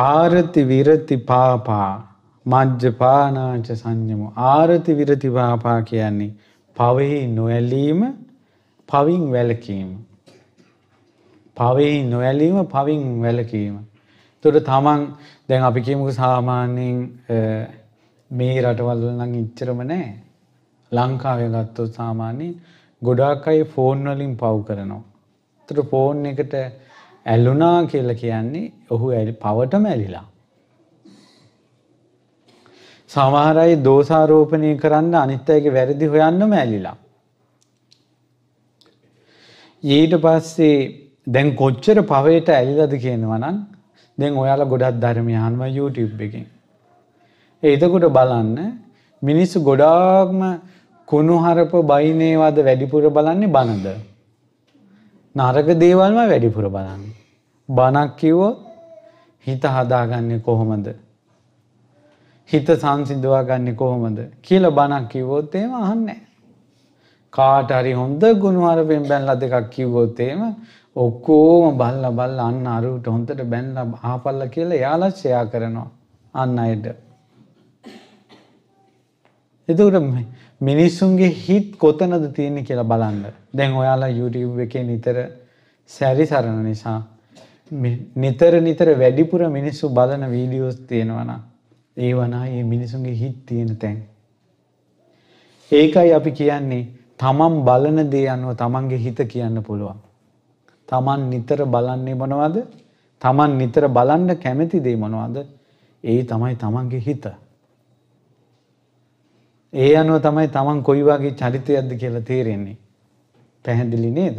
ආරති විරති පාපා මජ්ජපානාච සංයම ආරති විරති පාපා කියන්නේ පවෙහි නොඇලීම පවින් වැලකීම පවෙහි නොඇලීම පවින් වැලකීම එතකොට තමන් දැන් අපි කියමුකෝ සාමාන්‍යයෙන් මේ රටවල් වල නම් ඉච්චරම නැහැ ලංකාවේ ගත්තොත් සාමාන්‍යයෙන් ගොඩාක් අය ෆෝන් වලින් පව් කරනවා එතකොට ෆෝන් එකට ඇල්ලුනා කියලා කියන්නේ ඔහු ඇලි පවටම ඇලිලා. සමහර අය දෝෂාරෝපණය කරන්න අනිත් අයගේ වැරදි හොයන්නම ඇලිලා. ඊට පස්සේ දැන් කොච්චර පවයට ඇලිලාද කියනවා නම් දැන් ඔයාලා ගොඩක් ධර්මය අහනවා YouTube එකෙන්. එතකොට බලන්න මිනිස්සු ගොඩාක්ම කුණුහරප බයිනේවාද වැඩිපුර බලන්නේ බනද. නරක දේවල්ම වැඩිපුර බලන්නේ. බණක් කිව්වොත් හිත හදාගන්නේ කොහොමද? හිත සංසිඳවා ගන්නේ කොහොමද කියලා බණක් කිව්වොත් එහෙම අහන්නේ කාට හරි හොඳ ගුණවරපෙන් බැනලා දෙකක් කිව්වොත් එහෙම ඔක්කොම බල්ලා බල්ලා අන්න අරුවට හොඳට බැනලා ආපල්ලා කියලා එයාලා ෂෙයා කරනවා අන්න අයට. එතකොට මිනිස්සුන්ගේ හිත් කොතනද තියෙන්නේ කියලා බලන්න. දැන් ඔයාලා YouTube එකේ නිතර සැරිසරන නිසා නිතර නිතර වැඩිපුර මිනිස්සු බලන වීඩියෝස් තියෙනවන ඒ වනා ඒ මිනිසුන්ගේ හිත් තියෙන තැන්. ඒකයි අපි කියන්නේ තමන් බලන දේ අනුව තමන්ගේ හිත කියන්න පුළුවන්. තමන් නිතර බලන්නේ මොනවද තමන් නිතර බලන්න කැමැති දේ මොනවද ඒ තමයි තමන්ගේ හිත. ඒ අනුව තමයි තමන් කොයි වගේ චරිතයක්ද කියලා තේරෙන්නේ. පැහැදිලි නේද.